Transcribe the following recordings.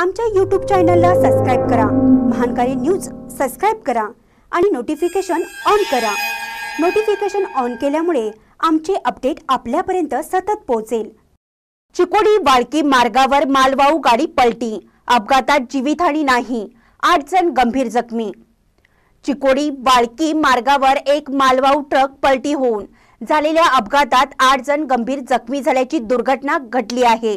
आमच्या यूट्यूब चॅनलला सबस्क्राईब करा महानकारी न्यूज सबस्क्राईब करा आणि नोटिफिकेशन ऑन करा नोटिफिकेशन ऑन केल्यामुळे आमचे अपडेट आपल्यापर्यंत सतत पोहोचेल चिकोडी बाळकी मार्गावर मालवाहू गाडी पलटी अपघातात जीवितहानी नाही आठ जण गंभीर जखमी चिकोडी बाळकी मार्गावर एक मालवाहू ट्रक पलटी होऊन झालेल्या अपघातात आठ जण गंभीर जखमी झाल्याची दुर्घटना घडली आहे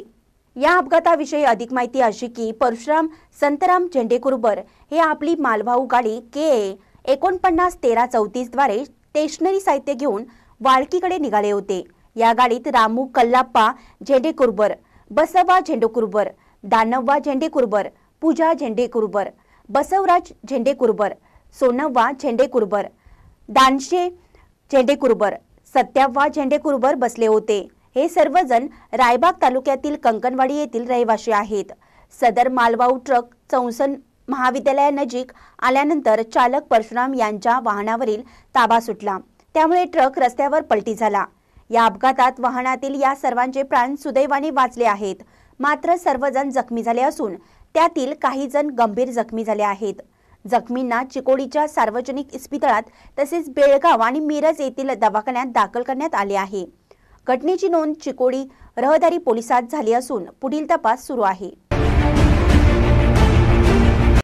या अपघाताविषयी अधिक माहिती अशी की परशुराम संतराम झेंडेकुरबर हे आपली मालभाऊ गाडी के ए एकोणपन्नास तेरा चौतीसद्वारे स्टेशनरी साहित्य घेऊन वाळकीकडे निघाले होते या गाडीत रामू कल्लाप्पा झेंडेकुरबर बसवा झेंडेकुरबर दानव्वा झेंडेकुरबर पूजा झेंडेकुरबर बसवराज झेंडेकुरबर सोनव्वा झेंडेकुरबर दानशे झेंडेकुरबर सत्याव्वा झेंडेकुरबर बसले होते हे सर्वजण रायबाग तालुक्यातील कंकणवाडी येथील रहिवाशी आहेत सदर मालवाऊ ट्रक चौसन महाविद्यालयानजीक आल्यानंतर चालक परशुराम यांच्या वाहनावरील ताबा सुटला त्यामुळे ट्रक रस्त्यावर पलटी झाला या अपघातात वाहनातील या सर्वांचे प्राण सुदैवाने वाचले आहेत मात्र सर्वजण जखमी झाले असून त्यातील काही जण गंभीर जखमी झाले आहेत जखमींना चिकोडीच्या सार्वजनिक इस्पितळात तसेच बेळगाव आणि मिरज येथील दवाखान्यात दाखल करण्यात आले आहे घटनेची नोंद चिकोडी रहदारी पोलिसात झाली असून पुढील तपास सुरू आहे